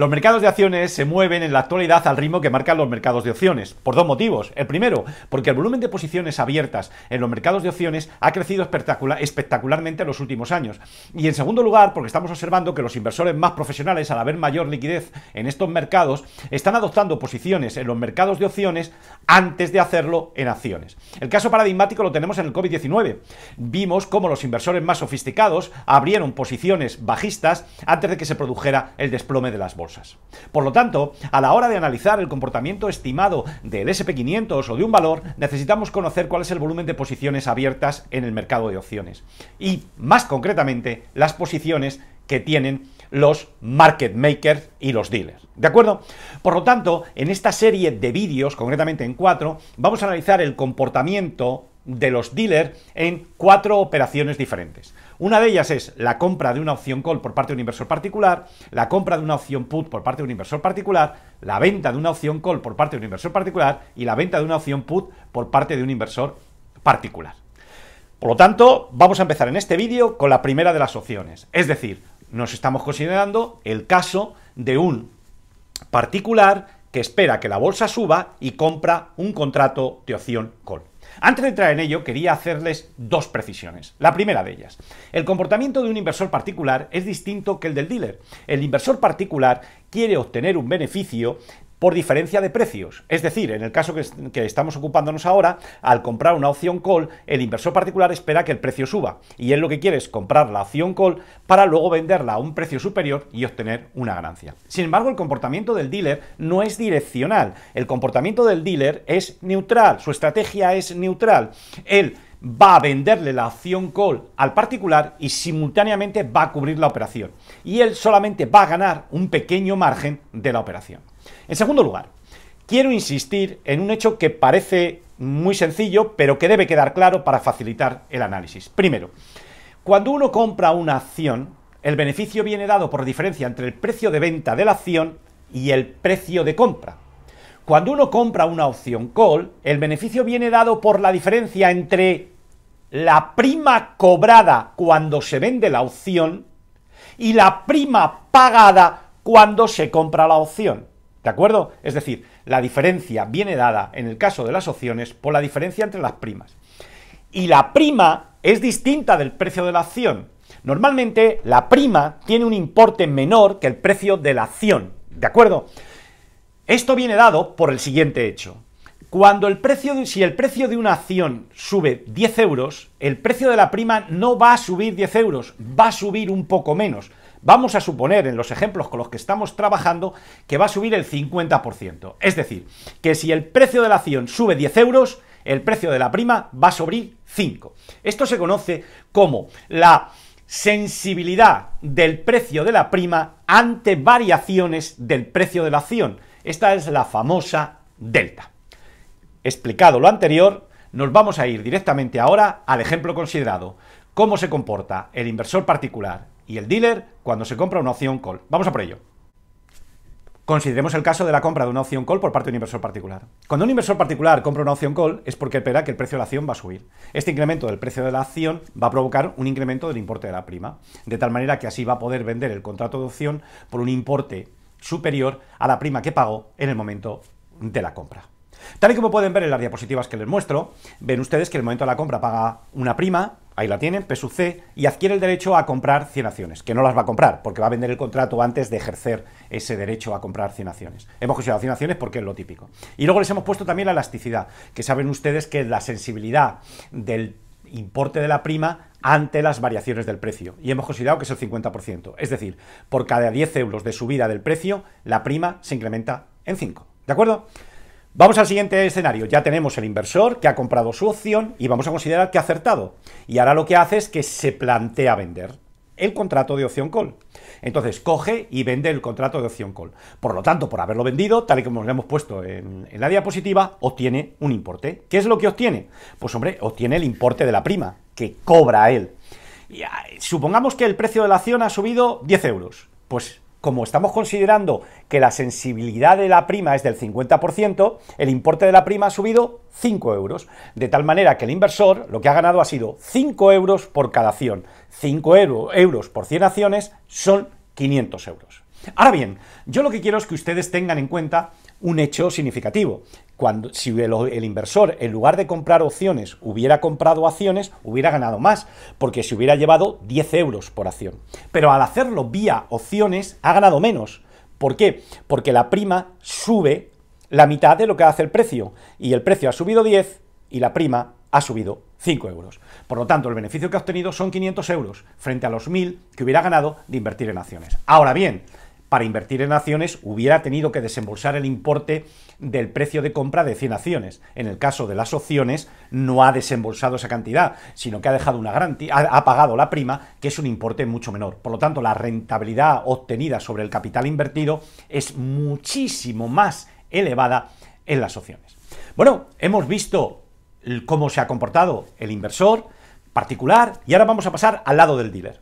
Los mercados de acciones se mueven en la actualidad al ritmo que marcan los mercados de opciones, por dos motivos. El primero, porque el volumen de posiciones abiertas en los mercados de opciones ha crecido espectacularmente en los últimos años. Y en segundo lugar, porque estamos observando que los inversores más profesionales, al haber mayor liquidez en estos mercados, están adoptando posiciones en los mercados de opciones antes de hacerlo en acciones. El caso paradigmático lo tenemos en el COVID-19. Vimos cómo los inversores más sofisticados abrieron posiciones bajistas antes de que se produjera el desplome de las bolsas. Por lo tanto, a la hora de analizar el comportamiento estimado del SP500 o de un valor, necesitamos conocer cuál es el volumen de posiciones abiertas en el mercado de opciones. Y, más concretamente, las posiciones que tienen los market makers y los dealers. ¿De acuerdo? Por lo tanto, en esta serie de vídeos, concretamente en cuatro, vamos a analizar el comportamiento de los dealers en cuatro operaciones diferentes. Una de ellas es la compra de una opción call por parte de un inversor particular, la compra de una opción put por parte de un inversor particular, la venta de una opción call por parte de un inversor particular y la venta de una opción put por parte de un inversor particular. Por lo tanto, vamos a empezar en este vídeo con la primera de las opciones. Es decir, nos estamos considerando el caso de un particular que espera que la bolsa suba y compra un contrato de opción call. Antes de entrar en ello, quería hacerles dos precisiones. La primera de ellas, el comportamiento de un inversor particular es distinto que el del dealer. El inversor particular quiere obtener un beneficio por diferencia de precios. Es decir, en el caso que, estamos ocupándonos ahora, al comprar una opción call, el inversor particular espera que el precio suba y él lo que quiere es comprar la opción call para luego venderla a un precio superior y obtener una ganancia. Sin embargo, el comportamiento del dealer no es direccional. El comportamiento del dealer es neutral, su estrategia es neutral. Él va a venderle la opción call al particular y simultáneamente va a cubrir la operación. Y él solamente va a ganar un pequeño margen de la operación. En segundo lugar, quiero insistir en un hecho que parece muy sencillo, pero que debe quedar claro para facilitar el análisis. Primero, cuando uno compra una acción, el beneficio viene dado por diferencia entre el precio de venta de la acción y el precio de compra. Cuando uno compra una opción call, el beneficio viene dado por la diferencia entre la prima cobrada cuando se vende la opción y la prima pagada cuando se compra la opción. ¿De acuerdo? Es decir, la diferencia viene dada en el caso de las opciones por la diferencia entre las primas. Y la prima es distinta del precio de la acción. Normalmente la prima tiene un importe menor que el precio de la acción. ¿De acuerdo? Esto viene dado por el siguiente hecho. Cuando el precio si el precio de una acción sube 10 euros, el precio de la prima no va a subir 10 euros, va a subir un poco menos. Vamos a suponer en los ejemplos con los que estamos trabajando que va a subir el 50%. Es decir, que si el precio de la acción sube 10 euros, el precio de la prima va a subir 5. Esto se conoce como la sensibilidad del precio de la prima ante variaciones del precio de la acción. Esta es la famosa delta. Explicado lo anterior, nos vamos a ir directamente ahora al ejemplo considerado. ¿Cómo se comporta el inversor particular y el dealer cuando se compra una opción call. Vamos a por ello. Consideremos el caso de la compra de una opción call por parte de un inversor particular. Cuando un inversor particular compra una opción call es porque espera que el precio de la acción va a subir. Este incremento del precio de la acción va a provocar un incremento del importe de la prima, de tal manera que así va a poder vender el contrato de opción por un importe superior a la prima que pagó en el momento de la compra. Tal y como pueden ver en las diapositivas que les muestro, ven ustedes que en el momento de la compra paga una prima ahí la tienen, C, y adquiere el derecho a comprar 100 acciones, que no las va a comprar, porque va a vender el contrato antes de ejercer ese derecho a comprar 100 acciones. Hemos considerado 100 acciones porque es lo típico. Y luego les hemos puesto también la elasticidad, que saben ustedes que es la sensibilidad del importe de la prima ante las variaciones del precio. Y hemos considerado que es el 50%. Es decir, por cada 10 euros de subida del precio, la prima se incrementa en 5. ¿De acuerdo? Vamos al siguiente escenario. Ya tenemos el inversor que ha comprado su opción y vamos a considerar que ha acertado. Y ahora lo que hace es que se plantea vender el contrato de opción call. Entonces coge y vende el contrato de opción call. Por lo tanto, por haberlo vendido, tal y como lo hemos puesto en, la diapositiva, obtiene un importe. ¿Qué es lo que obtiene? Pues hombre, obtiene el importe de la prima que cobra él. Y, ah, supongamos que el precio de la acción ha subido 10 euros. Pues como estamos considerando que la sensibilidad de la prima es del 50%, el importe de la prima ha subido 5 euros. De tal manera que el inversor lo que ha ganado ha sido 5 euros por cada acción. 5 euros por 100 acciones son 500 euros. Ahora bien, yo lo que quiero es que ustedes tengan en cuenta un hecho significativo, cuando, si el, el, inversor, en lugar de comprar opciones, hubiera comprado acciones, hubiera ganado más, porque se hubiera llevado 10 euros por acción. Pero al hacerlo vía opciones, ha ganado menos. ¿Por qué? Porque la prima sube la mitad de lo que hace el precio. Y el precio ha subido 10 y la prima ha subido 5 euros. Por lo tanto, el beneficio que ha obtenido son 500 euros frente a los 1.000 que hubiera ganado de invertir en acciones. Ahora bien, para invertir en acciones hubiera tenido que desembolsar el importe del precio de compra de 100 acciones. En el caso de las opciones, no ha desembolsado esa cantidad, sino que ha dejado una garantía, ha pagado la prima, que es un importe mucho menor. Por lo tanto, la rentabilidad obtenida sobre el capital invertido es muchísimo más elevada en las opciones. Bueno, hemos visto cómo se ha comportado el inversor particular y ahora vamos a pasar al lado del dealer.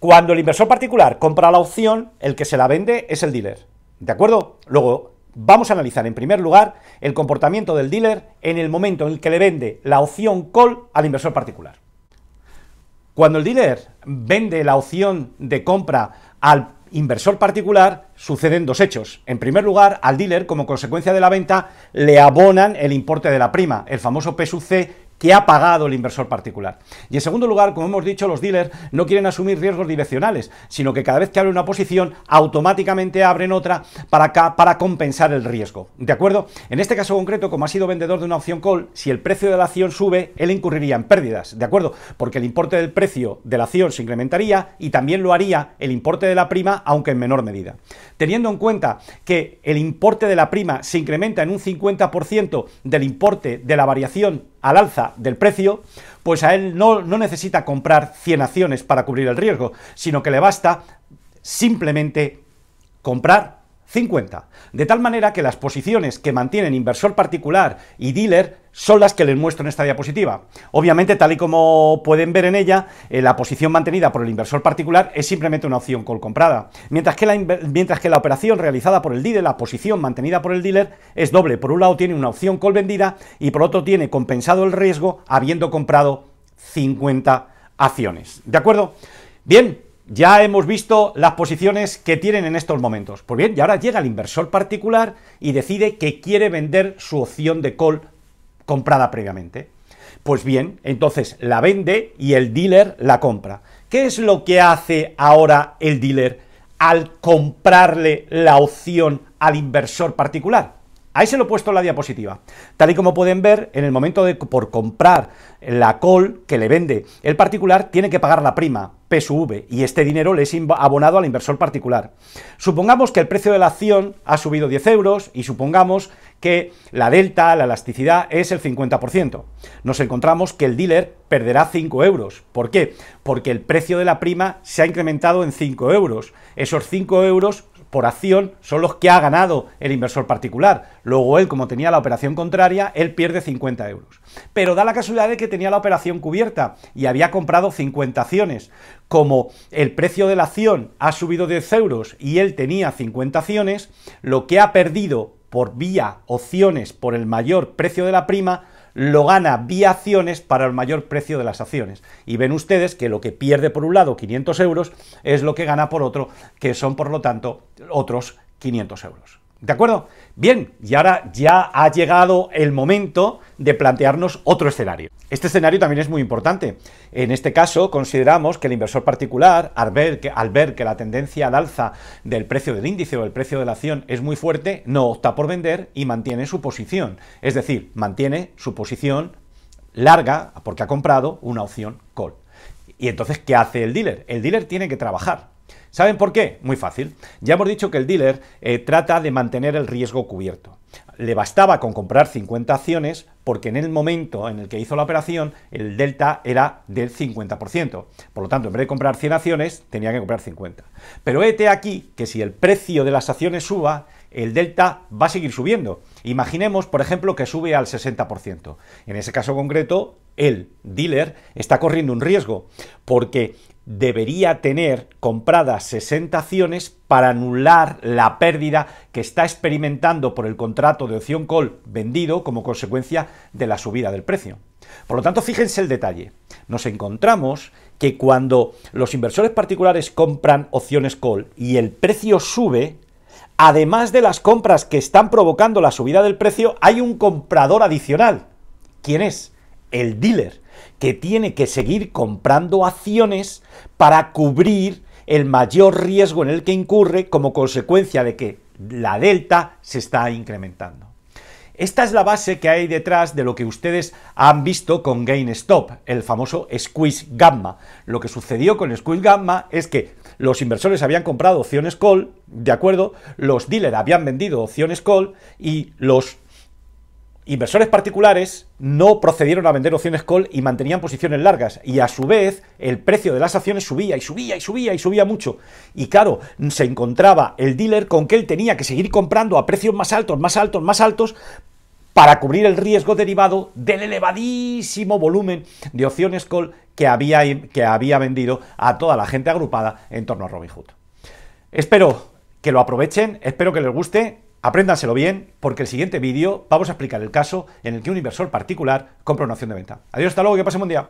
Cuando el inversor particular compra la opción, el que se la vende es el dealer. ¿De acuerdo? Luego, vamos a analizar en primer lugar el comportamiento del dealer en el momento en el que le vende la opción call al inversor particular. Cuando el dealer vende la opción de compra al inversor particular, suceden dos hechos. En primer lugar, al dealer, como consecuencia de la venta, le abonan el importe de la prima, el famoso P C que ha pagado el inversor particular. Y en segundo lugar, como hemos dicho, los dealers no quieren asumir riesgos direccionales, sino que cada vez que abren una posición, automáticamente abren otra para, para compensar el riesgo. ¿De acuerdo? En este caso concreto, como ha sido vendedor de una opción call, si el precio de la acción sube, él incurriría en pérdidas, ¿de acuerdo? Porque el importe del precio de la acción se incrementaría y también lo haría el importe de la prima, aunque en menor medida. Teniendo en cuenta que el importe de la prima se incrementa en un 50% del importe de la variación al alza del precio, pues a él no, necesita comprar 100 acciones para cubrir el riesgo, sino que le basta simplemente comprar 50. De tal manera que las posiciones que mantienen inversor particular y dealer son las que les muestro en esta diapositiva. Obviamente, tal y como pueden ver en ella, eh, la posición mantenida por el inversor particular es simplemente una opción call comprada, mientras que, la, mientras que la operación realizada por el dealer, la posición mantenida por el dealer, es doble. Por un lado tiene una opción call vendida y por otro tiene compensado el riesgo habiendo comprado 50 acciones. ¿De acuerdo? Bien, ya hemos visto las posiciones que tienen en estos momentos. Pues bien, y ahora llega el inversor particular y decide que quiere vender su opción de call comprada previamente. Pues bien, entonces la vende y el dealer la compra. ¿Qué es lo que hace ahora el dealer al comprarle la opción al inversor particular? Ahí se lo he puesto en la diapositiva. Tal y como pueden ver, en el momento de por comprar la call que le vende el particular, tiene que pagar la prima, PSV, y este dinero le es abonado al inversor particular. Supongamos que el precio de la acción ha subido 10 euros y supongamos que la delta, la elasticidad, es el 50%. Nos encontramos que el dealer perderá 5 euros. ¿Por qué? Porque el precio de la prima se ha incrementado en 5 euros. Esos 5 euros por acción son los que ha ganado el inversor particular. Luego él, como tenía la operación contraria, él pierde 50 euros. Pero da la casualidad de que tenía la operación cubierta y había comprado 50 acciones. Como el precio de la acción ha subido 10 euros y él tenía 50 acciones, lo que ha perdido por vía opciones por el mayor precio de la prima lo gana vía acciones para el mayor precio de las acciones. Y ven ustedes que lo que pierde por un lado 500 euros es lo que gana por otro, que son por lo tanto otros 500 euros. ¿De acuerdo? Bien, y ahora ya ha llegado el momento de plantearnos otro escenario. Este escenario también es muy importante. En este caso, consideramos que el inversor particular, al ver que, al ver que la tendencia al alza del precio del índice o del precio de la acción es muy fuerte, no opta por vender y mantiene su posición. Es decir, mantiene su posición larga porque ha comprado una opción call. ¿Y entonces qué hace el dealer? El dealer tiene que trabajar. ¿Saben por qué? Muy fácil. Ya hemos dicho que el dealer eh, trata de mantener el riesgo cubierto. Le bastaba con comprar 50 acciones porque en el momento en el que hizo la operación el delta era del 50%. Por lo tanto, en vez de comprar 100 acciones, tenía que comprar 50. Pero hete aquí que si el precio de las acciones suba, el delta va a seguir subiendo. Imaginemos, por ejemplo, que sube al 60%. En ese caso concreto, el dealer está corriendo un riesgo porque debería tener compradas 60 acciones para anular la pérdida que está experimentando por el contrato de opción call vendido como consecuencia de la subida del precio. Por lo tanto, fíjense el detalle. Nos encontramos que cuando los inversores particulares compran opciones call y el precio sube, además de las compras que están provocando la subida del precio, hay un comprador adicional. ¿Quién es? El dealer, que tiene que seguir comprando acciones para cubrir el mayor riesgo en el que incurre como consecuencia de que la delta se está incrementando. Esta es la base que hay detrás de lo que ustedes han visto con GainStop, el famoso squeeze gamma. Lo que sucedió con squeeze gamma es que los inversores habían comprado opciones call, ¿de acuerdo? Los dealers habían vendido opciones call y los inversores particulares no procedieron a vender opciones call y mantenían posiciones largas. Y a su vez, el precio de las acciones subía y subía y subía y subía mucho. Y claro, se encontraba el dealer con que él tenía que seguir comprando a precios más altos, más altos, más altos para cubrir el riesgo derivado del elevadísimo volumen de opciones call que había, que había vendido a toda la gente agrupada en torno a Robinhood. Espero que lo aprovechen, espero que les guste, apréndanselo bien, porque el siguiente vídeo vamos a explicar el caso en el que un inversor particular compra una opción de venta. Adiós, hasta luego, que pasen buen día.